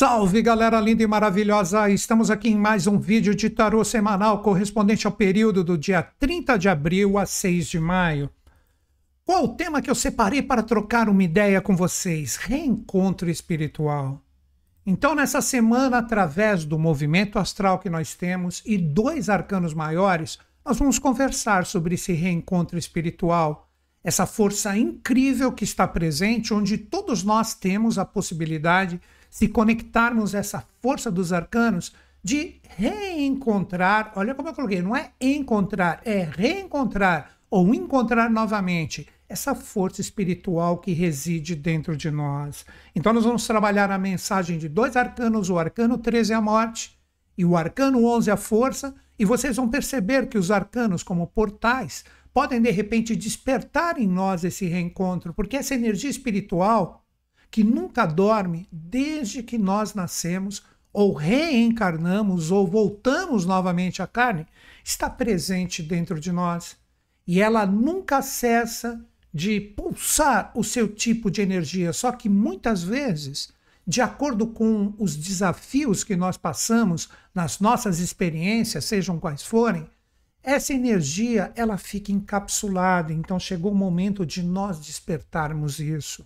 Salve galera linda e maravilhosa! Estamos aqui em mais um vídeo de tarô semanal correspondente ao período do dia 30 de abril a 6 de maio. Qual o tema que eu separei para trocar uma ideia com vocês? Reencontro espiritual. Então, nessa semana, através do movimento astral que nós temos e dois arcanos maiores, nós vamos conversar sobre esse reencontro espiritual, essa força incrível que está presente, onde todos nós temos a possibilidade de se conectarmos essa força dos arcanos, de reencontrar, olha como eu coloquei, não é encontrar, é reencontrar ou encontrar novamente essa força espiritual que reside dentro de nós. Então nós vamos trabalhar a mensagem de dois arcanos, o arcano 13 é a morte e o arcano 11 é a força, e vocês vão perceber que os arcanos como portais podem de repente despertar em nós esse reencontro, porque essa energia espiritual que nunca dorme desde que nós nascemos ou reencarnamos ou voltamos novamente à carne, está presente dentro de nós e ela nunca cessa de pulsar o seu tipo de energia, só que muitas vezes, de acordo com os desafios que nós passamos nas nossas experiências, sejam quais forem, essa energia ela fica encapsulada, então chegou o momento de nós despertarmos isso.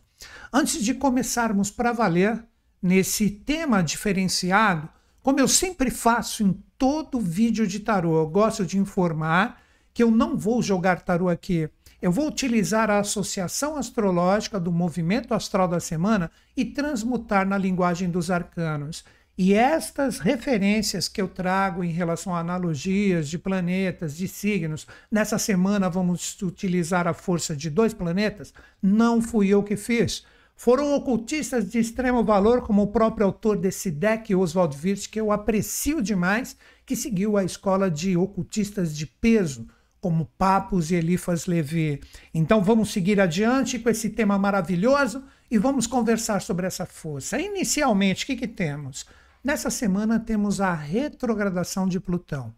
Antes de começarmos para valer nesse tema diferenciado, como eu sempre faço em todo vídeo de tarô, eu gosto de informar que eu não vou jogar tarô aqui. Eu vou utilizar a associação astrológica do movimento astral da semana e transmutar na linguagem dos arcanos. E estas referências que eu trago em relação a analogias de planetas, de signos, nessa semana vamos utilizar a força de dois planetas, não fui eu que fiz. Foram ocultistas de extremo valor, como o próprio autor desse deck, Oswald Wirth, que eu aprecio demais, que seguiu a escola de ocultistas de peso, como Papos e Elifas Levi. Então vamos seguir adiante com esse tema maravilhoso e vamos conversar sobre essa força. Inicialmente, o que, que temos? Nessa semana temos a retrogradação de Plutão.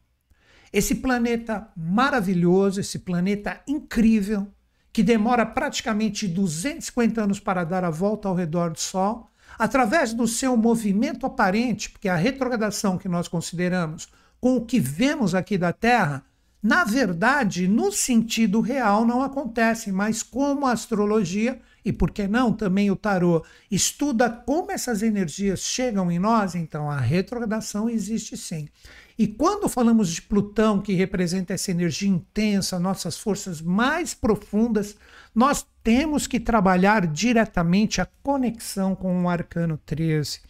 Esse planeta maravilhoso, esse planeta incrível, que demora praticamente 250 anos para dar a volta ao redor do Sol, através do seu movimento aparente, porque a retrogradação que nós consideramos com o que vemos aqui da Terra, na verdade, no sentido real, não acontece, mas como a astrologia e por que não também o tarô estuda como essas energias chegam em nós, então a retrogradação existe sim. E quando falamos de Plutão, que representa essa energia intensa, nossas forças mais profundas, nós temos que trabalhar diretamente a conexão com o arcano 13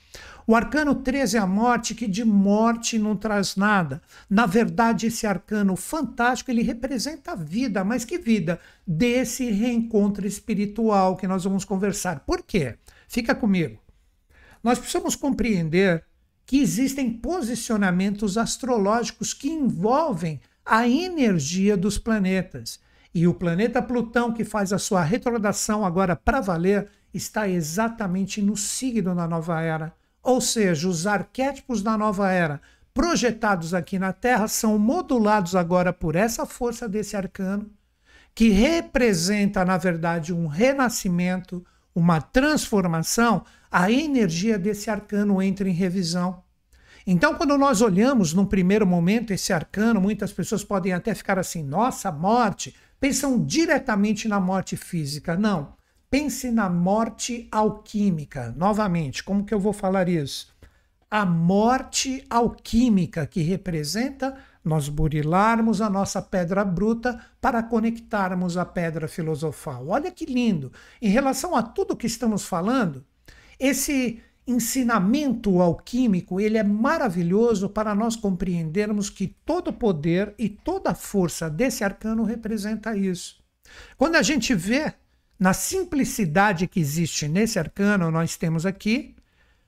o arcano 13 é a morte, que de morte não traz nada. Na verdade, esse arcano fantástico, ele representa a vida, mas que vida? Desse reencontro espiritual que nós vamos conversar. Por quê? Fica comigo. Nós precisamos compreender que existem posicionamentos astrológicos que envolvem a energia dos planetas. E o planeta Plutão, que faz a sua retrogradação agora para valer, está exatamente no signo da nova era ou seja, os arquétipos da nova era projetados aqui na Terra são modulados agora por essa força desse arcano, que representa, na verdade, um renascimento, uma transformação. A energia desse arcano entra em revisão. Então, quando nós olhamos num primeiro momento esse arcano, muitas pessoas podem até ficar assim: nossa, morte. Pensam diretamente na morte física. Não. Pense na morte alquímica. Novamente, como que eu vou falar isso? A morte alquímica que representa nós burilarmos a nossa pedra bruta para conectarmos a pedra filosofal. Olha que lindo! Em relação a tudo que estamos falando, esse ensinamento alquímico, ele é maravilhoso para nós compreendermos que todo poder e toda força desse arcano representa isso. Quando a gente vê na simplicidade que existe nesse arcano, nós temos aqui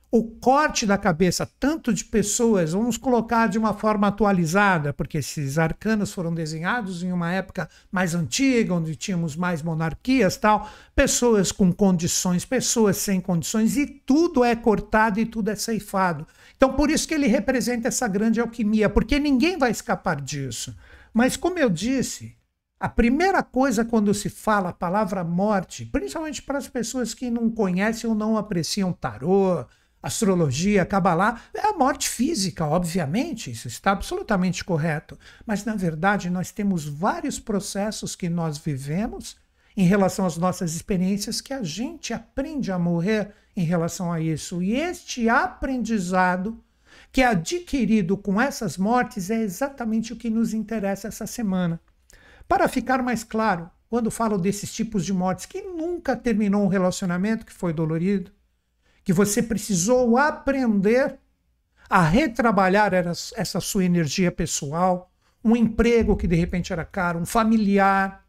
o corte da cabeça, tanto de pessoas, vamos colocar de uma forma atualizada, porque esses arcanos foram desenhados em uma época mais antiga, onde tínhamos mais monarquias tal, pessoas com condições, pessoas sem condições, e tudo é cortado e tudo é ceifado. Então, por isso que ele representa essa grande alquimia, porque ninguém vai escapar disso. Mas, como eu disse, a primeira coisa quando se fala a palavra morte, principalmente para as pessoas que não conhecem ou não apreciam tarô, astrologia, cabalá, é a morte física, obviamente, isso está absolutamente correto. Mas na verdade, nós temos vários processos que nós vivemos em relação às nossas experiências que a gente aprende a morrer em relação a isso. E este aprendizado que é adquirido com essas mortes é exatamente o que nos interessa essa semana. Para ficar mais claro, quando falo desses tipos de mortes, quem nunca terminou um relacionamento que foi dolorido, que você precisou aprender a retrabalhar essa sua energia pessoal, um emprego que de repente era caro, um familiar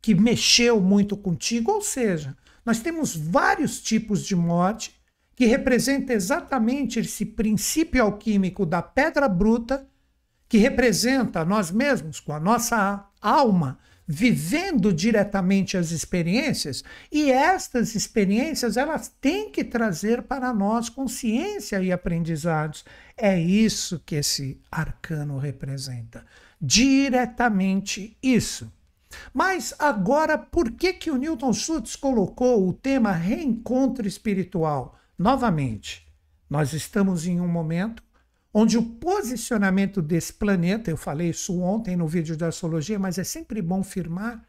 que mexeu muito contigo, ou seja, nós temos vários tipos de morte que representa exatamente esse princípio alquímico da pedra bruta que representa nós mesmos, com a nossa alma, vivendo diretamente as experiências, e estas experiências elas têm que trazer para nós consciência e aprendizados. É isso que esse arcano representa. Diretamente isso. Mas agora, por que que o Newton Schultz colocou o tema reencontro espiritual? Novamente, nós estamos em um momento onde o posicionamento desse planeta, eu falei isso ontem no vídeo da astrologia, mas é sempre bom firmar,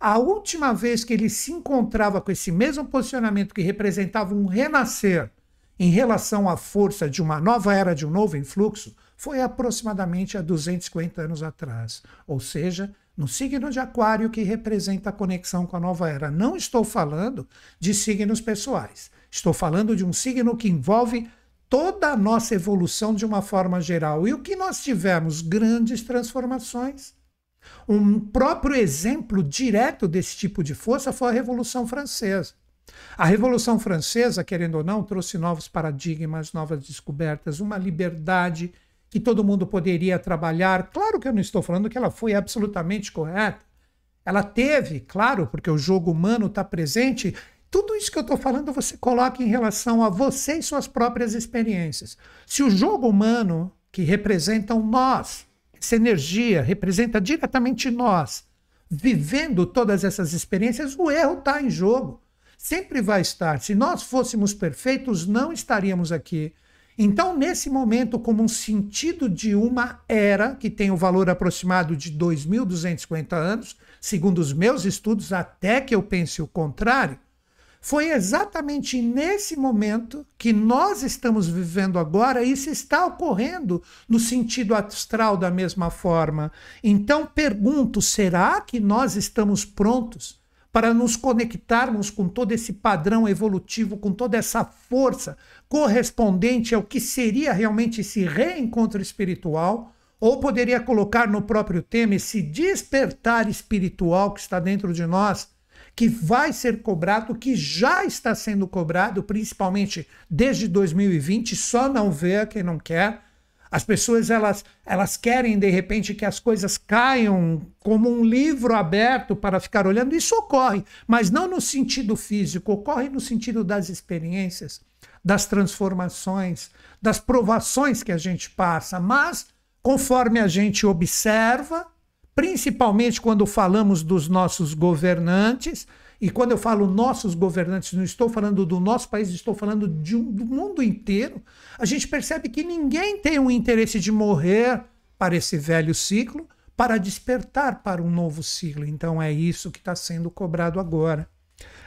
a última vez que ele se encontrava com esse mesmo posicionamento que representava um renascer em relação à força de uma nova era, de um novo influxo, foi aproximadamente há 250 anos atrás. Ou seja, no signo de Aquário, que representa a conexão com a nova era. Não estou falando de signos pessoais. Estou falando de um signo que envolve toda a nossa evolução de uma forma geral. E o que nós tivemos? Grandes transformações. Um próprio exemplo direto desse tipo de força foi a Revolução Francesa. A Revolução Francesa, querendo ou não, trouxe novos paradigmas, novas descobertas, uma liberdade que todo mundo poderia trabalhar. Claro que eu não estou falando que ela foi absolutamente correta. Ela teve, claro, porque o jogo humano está presente, tudo isso que eu estou falando você coloca em relação a você e suas próprias experiências. Se o jogo humano, que representa um nós, essa energia representa diretamente nós, vivendo todas essas experiências, o erro está em jogo. Sempre vai estar. Se nós fôssemos perfeitos, não estaríamos aqui. Então, nesse momento, como um sentido de uma era, que tem o um valor aproximado de 2.250 anos, segundo os meus estudos, até que eu pense o contrário, foi exatamente nesse momento que nós estamos vivendo agora, e isso está ocorrendo no sentido astral da mesma forma. Então pergunto: será que nós estamos prontos para nos conectarmos com todo esse padrão evolutivo, com toda essa força correspondente ao que seria realmente esse reencontro espiritual? Ou poderia colocar no próprio tema esse despertar espiritual que está dentro de nós? que vai ser cobrado, que já está sendo cobrado, principalmente desde 2020, só não vê quem não quer. As pessoas elas, elas querem de repente que as coisas caiam como um livro aberto para ficar olhando. Isso ocorre, mas não no sentido físico, ocorre no sentido das experiências, das transformações, das provações que a gente passa. Mas conforme a gente observa, principalmente quando falamos dos nossos governantes. E quando eu falo nossos governantes, não estou falando do nosso país, estou falando um, do mundo inteiro. A gente percebe que ninguém tem o interesse de morrer para esse velho ciclo, para despertar para um novo ciclo. Então é isso que está sendo cobrado agora.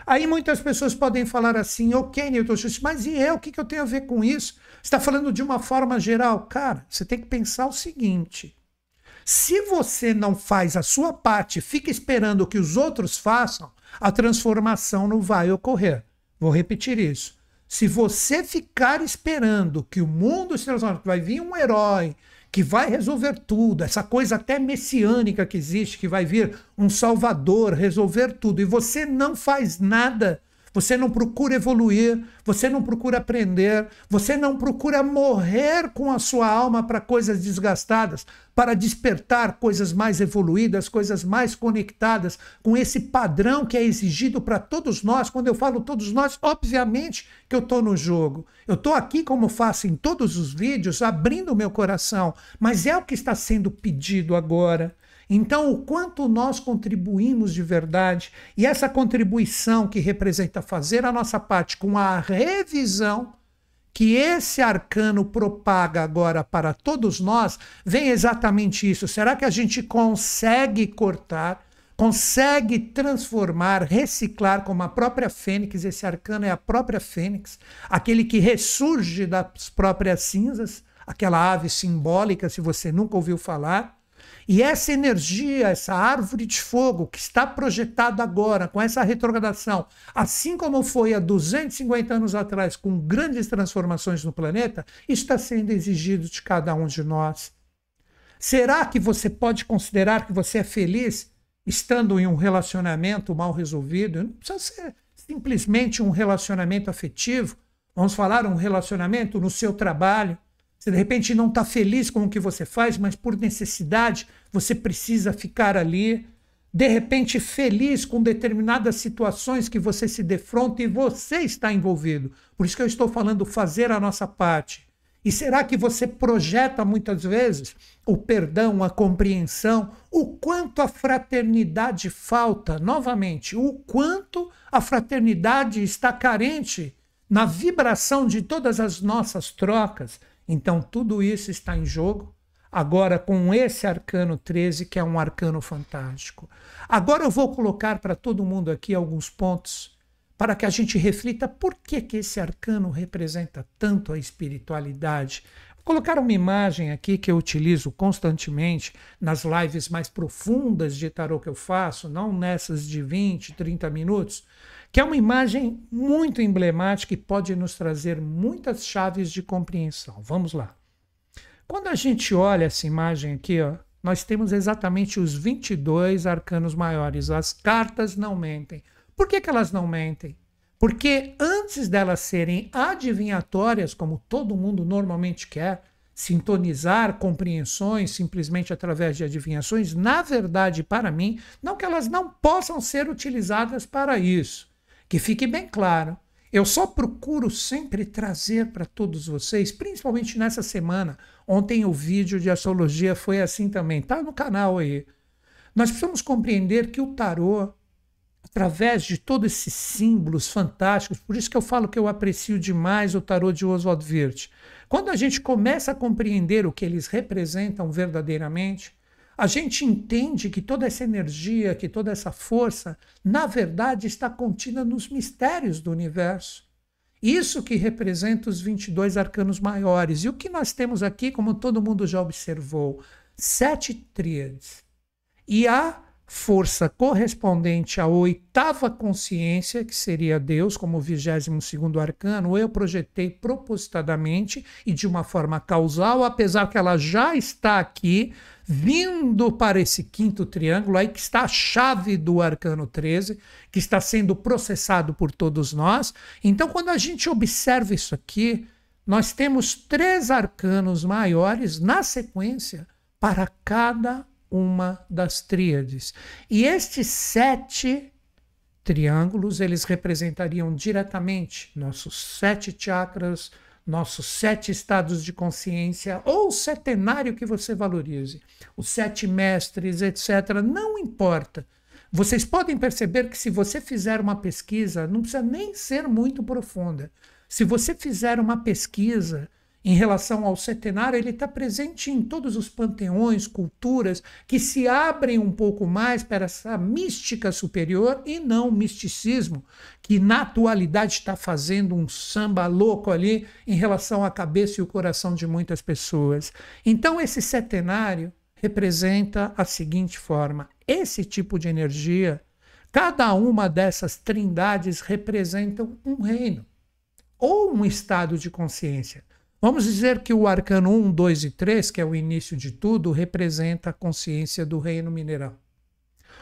Aí muitas pessoas podem falar assim, ok, Newton Schultz, mas e eu? O que, que eu tenho a ver com isso? Você está falando de uma forma geral? Cara, você tem que pensar o seguinte: se você não faz a sua parte, fica esperando que os outros façam, a transformação não vai ocorrer. Vou repetir isso. Se você ficar esperando que o mundo se transforme, que vai vir um herói, que vai resolver tudo, essa coisa até messiânica que existe, que vai vir um salvador resolver tudo, e você não faz nada, você não procura evoluir, você não procura aprender, você não procura morrer com a sua alma para coisas desgastadas, para despertar coisas mais evoluídas, coisas mais conectadas com esse padrão que é exigido para todos nós. Quando eu falo todos nós, obviamente que eu estou no jogo. Eu estou aqui, como faço em todos os vídeos, abrindo o meu coração, mas é o que está sendo pedido agora. Então, o quanto nós contribuímos de verdade e essa contribuição que representa fazer a nossa parte com a revisão que esse arcano propaga agora para todos nós, vem exatamente isso. Será que a gente consegue cortar? consegue transformar, reciclar como a própria fênix, esse arcano é a própria fênix, aquele que ressurge das próprias cinzas, aquela ave simbólica, se você nunca ouviu falar, e essa energia, essa árvore de fogo que está projetada agora com essa retrogradação, assim como foi há 250 anos atrás, com grandes transformações no planeta, está sendo exigido de cada um de nós. Será que você pode considerar que você é feliz estando em um relacionamento mal resolvido? Não precisa ser simplesmente um relacionamento afetivo. Vamos falar um relacionamento no seu trabalho você de repente não está feliz com o que você faz, mas por necessidade você precisa ficar ali. De repente, feliz com determinadas situações que você se defronta e você está envolvido. Por isso que eu estou falando fazer a nossa parte. E será que você projeta muitas vezes o perdão, a compreensão, o quanto a fraternidade falta? Novamente, o quanto a fraternidade está carente na vibração de todas as nossas trocas, então tudo isso está em jogo. Agora com esse arcano 13, que é um arcano fantástico. Agora eu vou colocar para todo mundo aqui alguns pontos para que a gente reflita por que, que esse arcano representa tanto a espiritualidade. Vou colocar uma imagem aqui que eu utilizo constantemente nas lives mais profundas de tarô que eu faço, não nessas de 20, 30 minutos, que é uma imagem muito emblemática e pode nos trazer muitas chaves de compreensão. Vamos lá. Quando a gente olha essa imagem aqui, ó, nós temos exatamente os 22 arcanos maiores. As cartas não mentem. Por que, que elas não mentem? Porque antes delas serem adivinhatórias, como todo mundo normalmente quer, sintonizar compreensões simplesmente através de adivinhações, na verdade, para mim, não que elas não possam ser utilizadas para isso. Que fique bem claro, eu só procuro sempre trazer para todos vocês, principalmente nessa semana. Ontem o vídeo de astrologia foi assim também, tá no canal aí. Nós precisamos compreender que o tarô, através de todos esses símbolos fantásticos, por isso que eu falo que eu aprecio demais o tarô de Oswald Wirth. Quando a gente começa a compreender o que eles representam verdadeiramente, a gente entende que toda essa energia, que toda essa força, na verdade está contida nos mistérios do universo. Isso que representa os 22 arcanos maiores. E o que nós temos aqui, como todo mundo já observou, sete tríades. E a força correspondente à oitava consciência, que seria Deus, como o 22 arcano, eu projetei propositadamente e de uma forma causal, apesar que ela já está aqui vindo para esse quinto triângulo, aí que está a chave do arcano 13, que está sendo processado por todos nós. Então, quando a gente observa isso aqui, nós temos três arcanos maiores na sequência para cada uma das tríades. E estes sete triângulos, eles representariam diretamente nossos sete chakras nossos sete estados de consciência ou o setenário que você valorize, os sete mestres, etc. Não importa. Vocês podem perceber que se você fizer uma pesquisa, não precisa nem ser muito profunda. Se você fizer uma pesquisa em relação ao setenário, ele está presente em todos os panteões, culturas que se abrem um pouco mais para essa mística superior e não o misticismo, que na atualidade está fazendo um samba louco ali em relação à cabeça e o coração de muitas pessoas. Então, esse setenário representa a seguinte forma: esse tipo de energia, cada uma dessas trindades representam um reino ou um estado de consciência. Vamos dizer que o arcano 1, 2 e 3, que é o início de tudo, representa a consciência do reino mineral.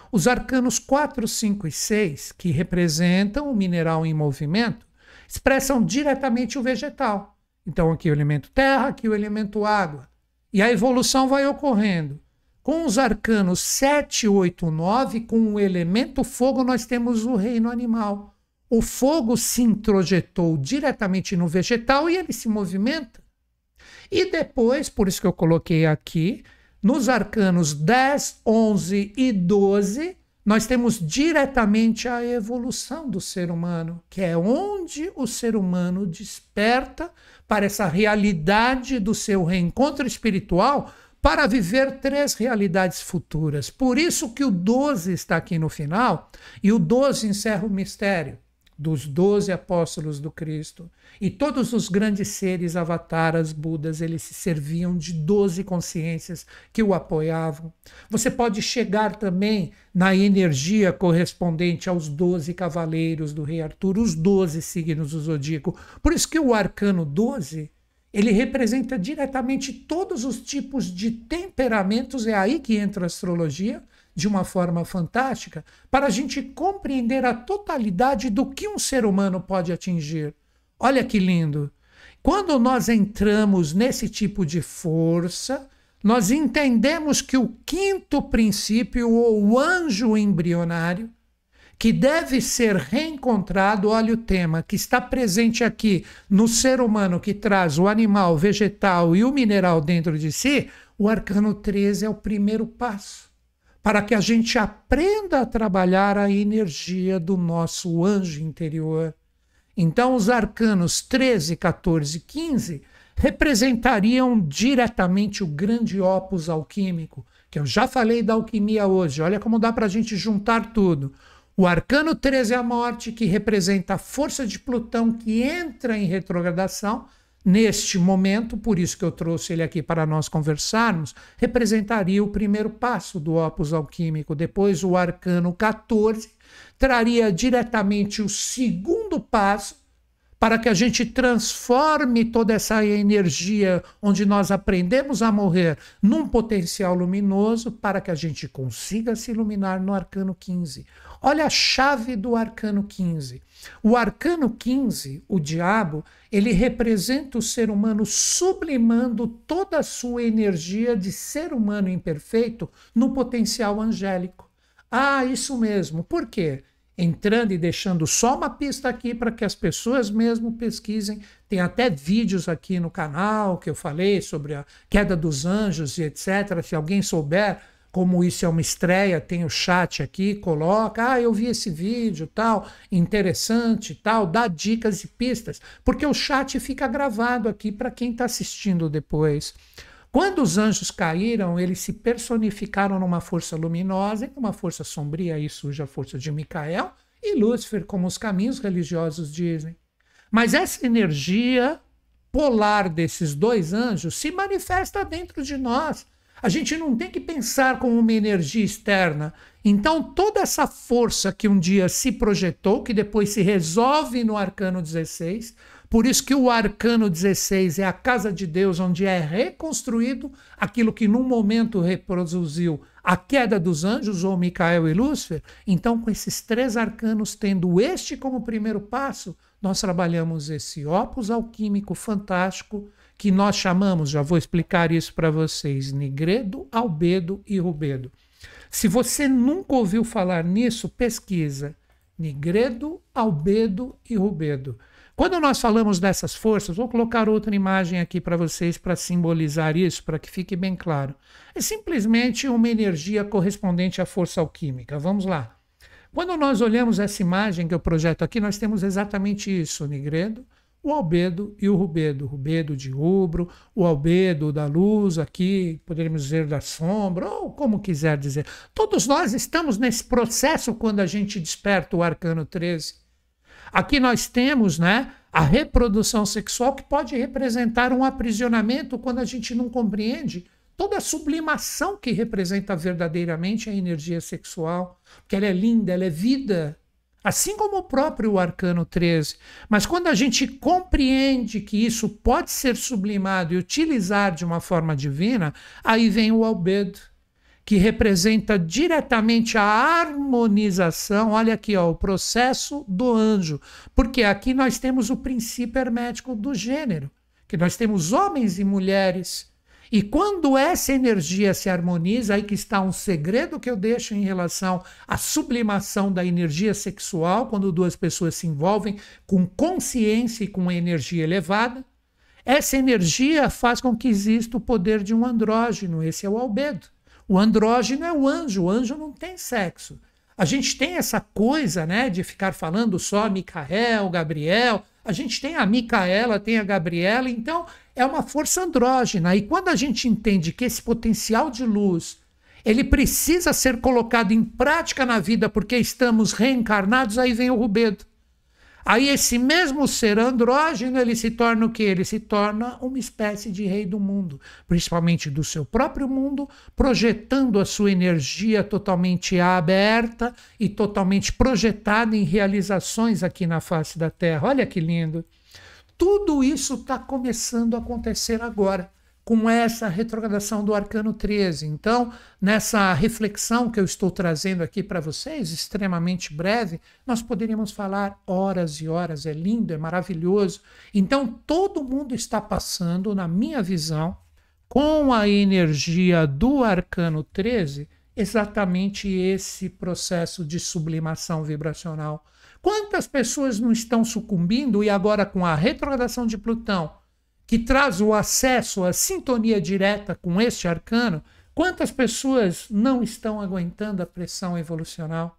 Os arcanos 4, 5 e 6, que representam o mineral em movimento, expressam diretamente o vegetal. Então, aqui o elemento terra, aqui o elemento água. E a evolução vai ocorrendo. Com os arcanos 7, 8, 9, com o elemento fogo, nós temos o reino animal o fogo se introjetou diretamente no vegetal e ele se movimenta. E depois, por isso que eu coloquei aqui, nos arcanos 10, 11 e 12, nós temos diretamente a evolução do ser humano, que é onde o ser humano desperta para essa realidade do seu reencontro espiritual para viver três realidades futuras. Por isso que o 12 está aqui no final, e o 12 encerra o mistério dos doze apóstolos do Cristo e todos os grandes seres, avataras, budas, eles se serviam de doze consciências que o apoiavam. Você pode chegar também na energia correspondente aos doze cavaleiros do rei Arthur, os doze signos do zodíaco. Por isso que o arcano 12 ele representa diretamente todos os tipos de temperamentos, é aí que entra a astrologia, de uma forma fantástica para a gente compreender a totalidade do que um ser humano pode atingir. Olha que lindo! Quando nós entramos nesse tipo de força, nós entendemos que o quinto princípio, ou anjo embrionário, que deve ser reencontrado, olha o tema, que está presente aqui no ser humano que traz o animal, o vegetal e o mineral dentro de si, o arcano 13 é o primeiro passo para que a gente aprenda a trabalhar a energia do nosso anjo interior. Então, os arcanos 13, 14 e 15 representariam diretamente o grande opus alquímico, que eu já falei da alquimia hoje. Olha como dá para a gente juntar tudo. O arcano 13 é a morte, que representa a força de Plutão que entra em retrogradação neste momento, por isso que eu trouxe ele aqui para nós conversarmos, representaria o primeiro passo do opus alquímico. Depois, o arcano 14 traria diretamente o segundo passo para que a gente transforme toda essa energia onde nós aprendemos a morrer num potencial luminoso para que a gente consiga se iluminar no arcano 15. Olha a chave do arcano 15. O arcano 15, o diabo, ele representa o ser humano sublimando toda a sua energia de ser humano imperfeito no potencial angélico. Ah, isso mesmo. Por quê? entrando e deixando só uma pista aqui para que as pessoas mesmo pesquisem. Tem até vídeos aqui no canal que eu falei sobre a queda dos anjos e etc. Se alguém souber, como isso é uma estreia, tem o chat aqui, coloca, ah, eu vi esse vídeo, tal, interessante, tal, dá dicas e pistas, porque o chat fica gravado aqui para quem está assistindo depois. Quando os anjos caíram, eles se personificaram numa força luminosa e numa força sombria, aí surge a força de Micael e Lúcifer, como os caminhos religiosos dizem. Mas essa energia polar desses dois anjos se manifesta dentro de nós a gente não tem que pensar como uma energia externa. Então, toda essa força que um dia se projetou, que depois se resolve no arcano 16, por isso que o arcano 16 é a casa de Deus onde é reconstruído aquilo que num momento reproduziu a queda dos anjos ou Micael e Lúcifer. Então, com esses três arcanos tendo este como primeiro passo, nós trabalhamos esse opus alquímico fantástico que nós chamamos, já vou explicar isso para vocês, Negredo, Albedo e Rubedo. Se você nunca ouviu falar nisso, pesquisa. Negredo, Albedo e Rubedo. Quando nós falamos dessas forças, vou colocar outra imagem aqui para vocês para simbolizar isso, para que fique bem claro. É simplesmente uma energia correspondente à força alquímica. Vamos lá. Quando nós olhamos essa imagem que eu projeto aqui, nós temos exatamente isso: negredo o albedo e o rubedo. rubedo de rubro, o albedo da luz aqui, poderíamos dizer da sombra, ou como quiser dizer. Todos nós estamos nesse processo quando a gente desperta o arcano 13. Aqui nós temos, né, a reprodução sexual que pode representar um aprisionamento quando a gente não compreende toda a sublimação que representa verdadeiramente a energia sexual, porque ela é linda, ela é vida, assim como o próprio Arcano 13. Mas quando a gente compreende que isso pode ser sublimado e utilizar de uma forma divina, aí vem o albedo, que representa diretamente a harmonização. Olha aqui, ó, o processo do anjo, porque aqui nós temos o princípio hermético do gênero, que nós temos homens e mulheres e quando essa energia se harmoniza, aí que está um segredo que eu deixo em relação à sublimação da energia sexual, quando duas pessoas se envolvem com consciência e com energia elevada, essa energia faz com que exista o poder de um andrógeno, esse é o albedo. O andrógeno é o anjo, o anjo não tem sexo. A gente tem essa coisa, né, de ficar falando só Micael, Gabriel, a gente tem a Micaela, tem a Gabriela, então é uma força andrógena. E quando a gente entende que esse potencial de luz ele precisa ser colocado em prática na vida porque estamos reencarnados, aí vem o Rubedo. Aí esse mesmo ser andrógeno, ele se torna o que? Ele se torna uma espécie de rei do mundo, principalmente do seu próprio mundo, projetando a sua energia totalmente aberta e totalmente projetada em realizações aqui na face da Terra. Olha que lindo! Tudo isso está começando a acontecer agora com essa retrogradação do arcano 13. Então, nessa reflexão que eu estou trazendo aqui para vocês, extremamente breve, nós poderíamos falar horas e horas, é lindo, é maravilhoso. Então, todo mundo está passando, na minha visão, com a energia do arcano 13, exatamente esse processo de sublimação vibracional. Quantas pessoas não estão sucumbindo e agora com a retrogradação de Plutão que traz o acesso à sintonia direta com este arcano, quantas pessoas não estão aguentando a pressão evolucional?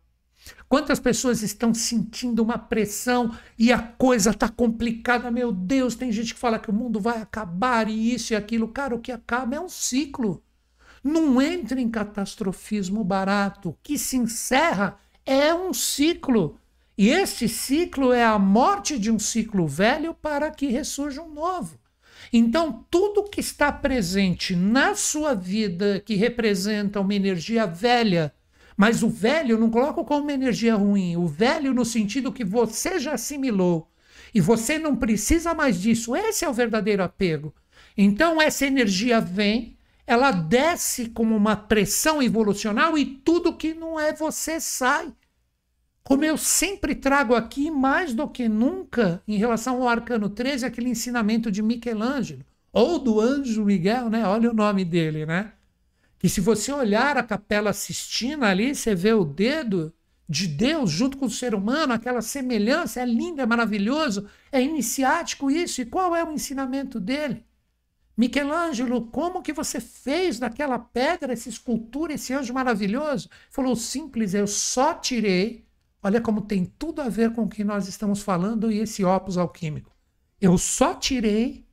Quantas pessoas estão sentindo uma pressão e a coisa está complicada? Meu Deus, tem gente que fala que o mundo vai acabar e isso e aquilo. Cara, o que acaba é um ciclo. Não entre em catastrofismo barato. O que se encerra é um ciclo. E este ciclo é a morte de um ciclo velho para que ressurja um novo. Então, tudo que está presente na sua vida que representa uma energia velha, mas o velho não coloco como uma energia ruim, o velho no sentido que você já assimilou e você não precisa mais disso. Esse é o verdadeiro apego. Então, essa energia vem, ela desce como uma pressão evolucional e tudo que não é você sai. Como eu sempre trago aqui, mais do que nunca, em relação ao Arcano 13, aquele ensinamento de Michelangelo, ou do Anjo Miguel, né? Olha o nome dele, né? Que se você olhar a Capela Sistina ali, você vê o dedo de Deus junto com o ser humano, aquela semelhança, é lindo, é maravilhoso, é iniciático isso. E qual é o ensinamento dele? Michelangelo, como que você fez daquela pedra essa escultura, esse anjo maravilhoso? falou simples, eu só tirei Olha como tem tudo a ver com o que nós estamos falando e esse opus alquímico. Eu só tirei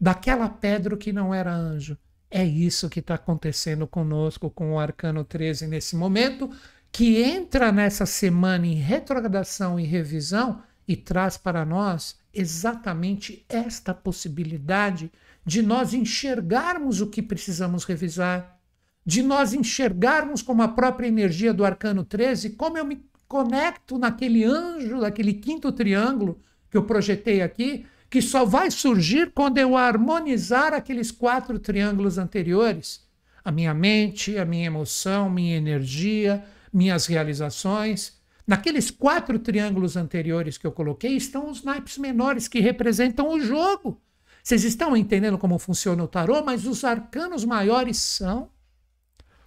daquela pedra que não era anjo. É isso que está acontecendo conosco com o Arcano 13 nesse momento, que entra nessa semana em retrogradação e revisão e traz para nós exatamente esta possibilidade de nós enxergarmos o que precisamos revisar, de nós enxergarmos como a própria energia do Arcano 13, como eu me conecto naquele anjo, naquele quinto triângulo que eu projetei aqui, que só vai surgir quando eu harmonizar aqueles quatro triângulos anteriores. A minha mente, a minha emoção, minha energia, minhas realizações. Naqueles quatro triângulos anteriores que eu coloquei estão os naipes menores que representam o jogo. Vocês estão entendendo como funciona o tarô, mas os arcanos maiores são,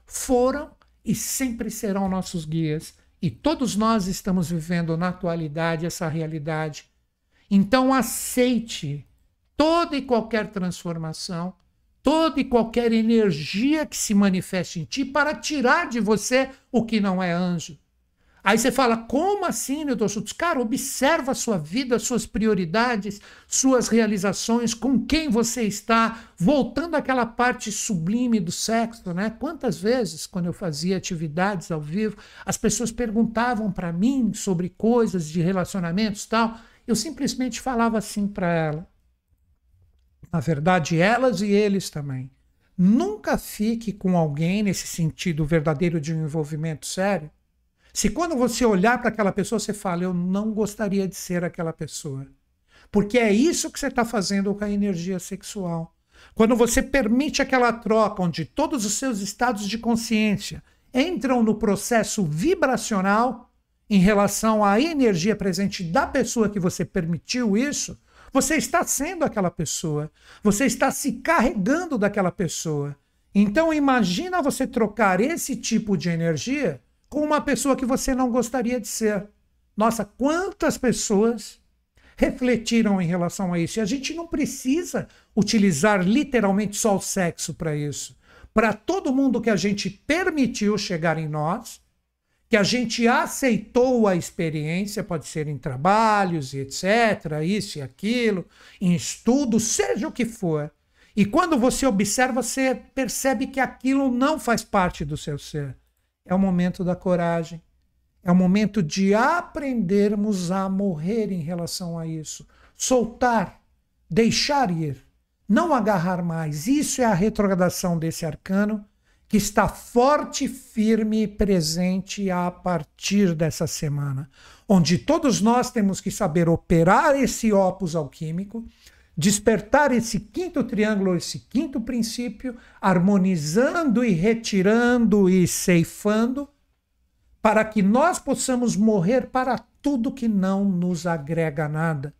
foram e sempre serão nossos guias e todos nós estamos vivendo na atualidade essa realidade. Então aceite toda e qualquer transformação, toda e qualquer energia que se manifeste em ti para tirar de você o que não é anjo. Aí você fala, como assim, Nilton Schultz? Cara, observa a sua vida, suas prioridades, suas realizações, com quem você está, voltando àquela parte sublime do sexo, né? Quantas vezes, quando eu fazia atividades ao vivo, as pessoas perguntavam para mim sobre coisas de relacionamentos tal, eu simplesmente falava assim para ela. Na verdade, elas e eles também. Nunca fique com alguém nesse sentido verdadeiro de um envolvimento sério se quando você olhar para aquela pessoa, você fala, eu não gostaria de ser aquela pessoa. Porque é isso que você está fazendo com a energia sexual. Quando você permite aquela troca onde todos os seus estados de consciência entram no processo vibracional em relação à energia presente da pessoa que você permitiu isso, você está sendo aquela pessoa, você está se carregando daquela pessoa. Então imagina você trocar esse tipo de energia com uma pessoa que você não gostaria de ser. Nossa, quantas pessoas refletiram em relação a isso? E a gente não precisa utilizar literalmente só o sexo para isso. Para todo mundo que a gente permitiu chegar em nós, que a gente aceitou a experiência, pode ser em trabalhos e etc., isso e aquilo, em estudos, seja o que for. E quando você observa, você percebe que aquilo não faz parte do seu ser. É o momento da coragem. É o momento de aprendermos a morrer em relação a isso. Soltar, deixar ir, não agarrar mais. Isso é a retrogradação desse arcano que está forte, firme e presente a partir dessa semana, onde todos nós temos que saber operar esse opus alquímico, despertar esse quinto triângulo, esse quinto princípio, harmonizando e retirando e ceifando, para que nós possamos morrer para tudo que não nos agrega nada,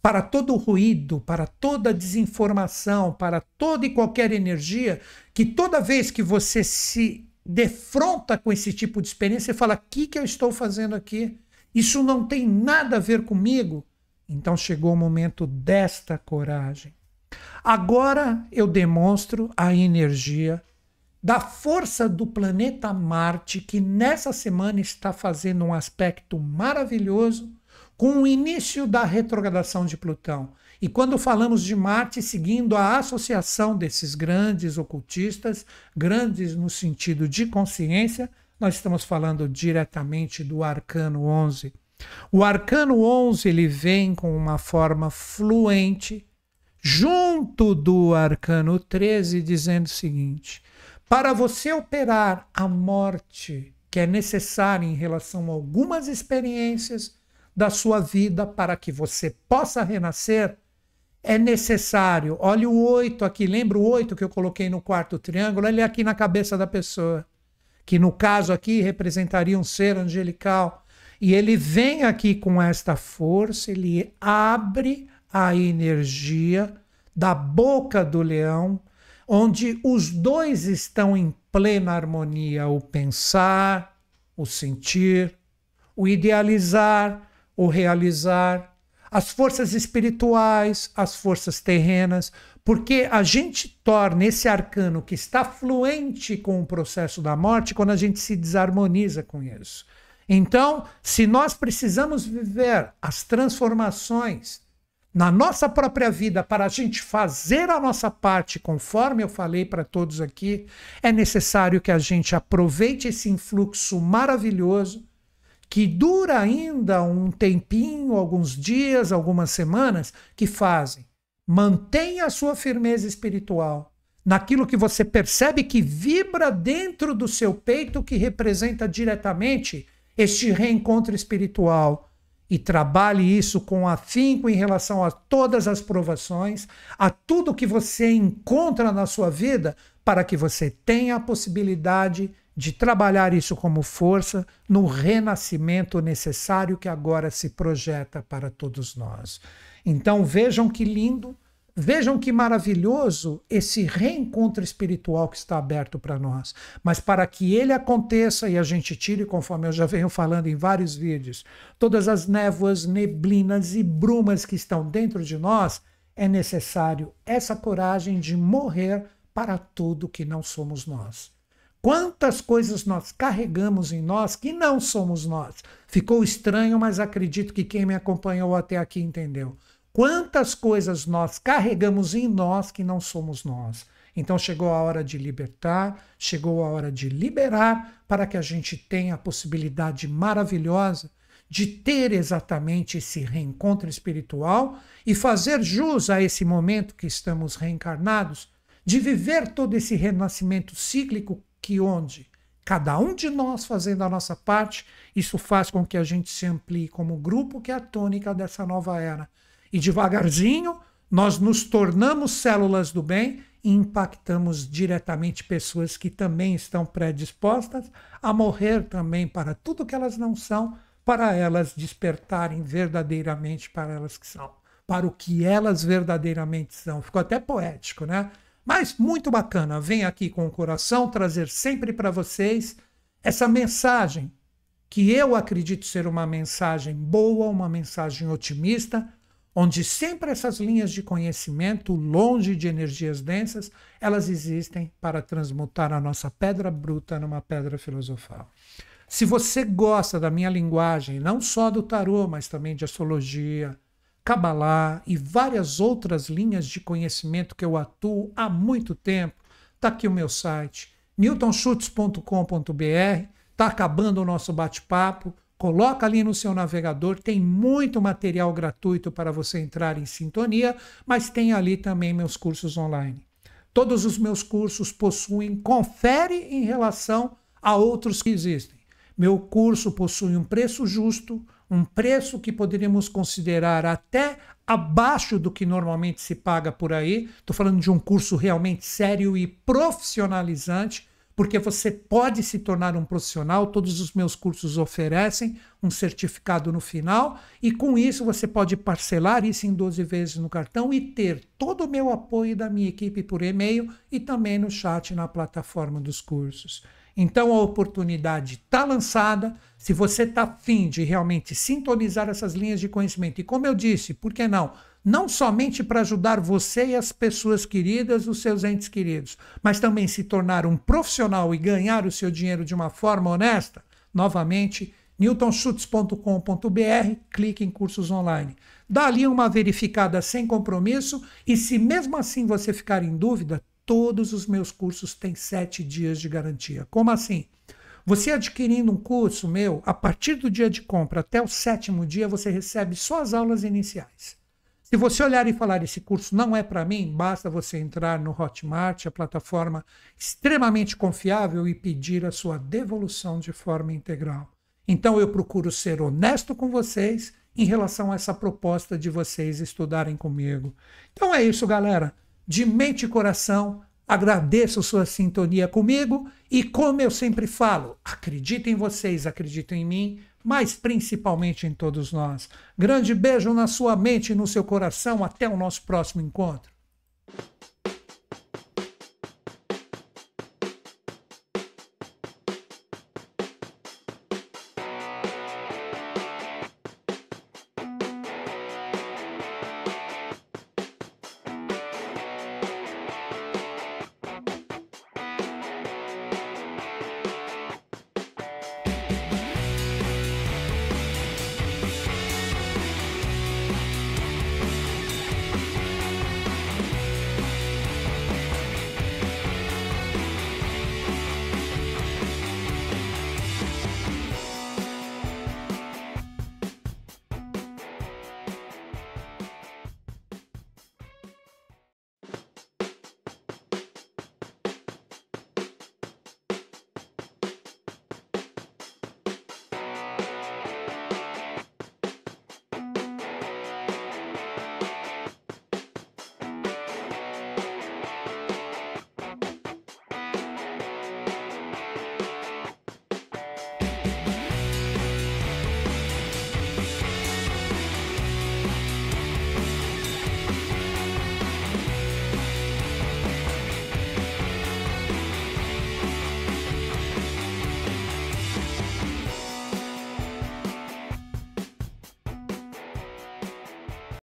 para todo ruído, para toda desinformação, para toda e qualquer energia, que toda vez que você se defronta com esse tipo de experiência, você fala: o que, que eu estou fazendo aqui? Isso não tem nada a ver comigo. Então chegou o momento desta coragem. Agora eu demonstro a energia da força do planeta Marte, que nessa semana está fazendo um aspecto maravilhoso com o início da retrogradação de Plutão. E quando falamos de Marte, seguindo a associação desses grandes ocultistas, grandes no sentido de consciência, nós estamos falando diretamente do arcano 11, o arcano 11 ele vem com uma forma fluente, junto do arcano 13, dizendo o seguinte: para você operar a morte que é necessária em relação a algumas experiências da sua vida para que você possa renascer, é necessário. Olha o 8 aqui, lembra o 8 que eu coloquei no quarto triângulo? Ele é aqui na cabeça da pessoa, que no caso aqui representaria um ser angelical e ele vem aqui com esta força, ele abre a energia da boca do leão, onde os dois estão em plena harmonia: o pensar, o sentir, o idealizar, o realizar, as forças espirituais, as forças terrenas, porque a gente torna esse arcano que está fluente com o processo da morte quando a gente se desarmoniza com isso. Então, se nós precisamos viver as transformações na nossa própria vida para a gente fazer a nossa parte, conforme eu falei para todos aqui, é necessário que a gente aproveite esse influxo maravilhoso que dura ainda um tempinho, alguns dias, algumas semanas, que fazem. Mantenha a sua firmeza espiritual naquilo que você percebe que vibra dentro do seu peito, que representa diretamente este reencontro espiritual e trabalhe isso com afinco em relação a todas as provações, a tudo que você encontra na sua vida, para que você tenha a possibilidade de trabalhar isso como força no renascimento necessário que agora se projeta para todos nós. Então vejam que lindo Vejam que maravilhoso esse reencontro espiritual que está aberto para nós. Mas para que ele aconteça e a gente tire, conforme eu já venho falando em vários vídeos, todas as névoas, neblinas e brumas que estão dentro de nós, é necessário essa coragem de morrer para tudo que não somos nós. Quantas coisas nós carregamos em nós que não somos nós. Ficou estranho, mas acredito que quem me acompanhou até aqui entendeu. Quantas coisas nós carregamos em nós que não somos nós. Então chegou a hora de libertar, chegou a hora de liberar para que a gente tenha a possibilidade maravilhosa de ter exatamente esse reencontro espiritual e fazer jus a esse momento que estamos reencarnados, de viver todo esse renascimento cíclico que onde cada um de nós fazendo a nossa parte, isso faz com que a gente se amplie como grupo, que é a tônica dessa nova era. E devagarzinho, nós nos tornamos células do bem e impactamos diretamente pessoas que também estão predispostas a morrer também para tudo que elas não são, para elas despertarem verdadeiramente para elas que são, para o que elas verdadeiramente são. Ficou até poético, né? Mas muito bacana, vem aqui com o coração trazer sempre para vocês essa mensagem que eu acredito ser uma mensagem boa, uma mensagem otimista, onde sempre essas linhas de conhecimento, longe de energias densas, elas existem para transmutar a nossa pedra bruta numa pedra filosofal. Se você gosta da minha linguagem, não só do tarô, mas também de astrologia, cabalá e várias outras linhas de conhecimento que eu atuo há muito tempo, está aqui o meu site, newtonschutz.com.br. Está acabando o nosso bate-papo. Coloca ali no seu navegador, tem muito material gratuito para você entrar em sintonia, mas tem ali também meus cursos online. Todos os meus cursos possuem confere em relação a outros que existem. Meu curso possui um preço justo, um preço que poderíamos considerar até abaixo do que normalmente se paga por aí. Estou falando de um curso realmente sério e profissionalizante porque você pode se tornar um profissional. Todos os meus cursos oferecem um certificado no final, e com isso você pode parcelar isso em 12 vezes no cartão e ter todo o meu apoio da minha equipe por e-mail e também no chat na plataforma dos cursos. Então a oportunidade está lançada. Se você está afim de realmente sintonizar essas linhas de conhecimento, e como eu disse, por que não? não somente para ajudar você e as pessoas queridas, os seus entes queridos, mas também se tornar um profissional e ganhar o seu dinheiro de uma forma honesta? Novamente, newtonschutz.com.br, clique em cursos online. Dá ali uma verificada sem compromisso e se mesmo assim você ficar em dúvida, todos os meus cursos têm sete dias de garantia. Como assim? Você adquirindo um curso meu, a partir do dia de compra até o sétimo dia, você recebe só as aulas iniciais. Se você olhar e falar esse curso não é para mim, basta você entrar no Hotmart, a plataforma extremamente confiável, e pedir a sua devolução de forma integral. Então eu procuro ser honesto com vocês em relação a essa proposta de vocês estudarem comigo. Então é isso, galera. De mente e coração, agradeço sua sintonia comigo e, como eu sempre falo, acredito em vocês, acredito em mim mas principalmente em todos nós. Grande beijo na sua mente e no seu coração. Até o nosso próximo encontro.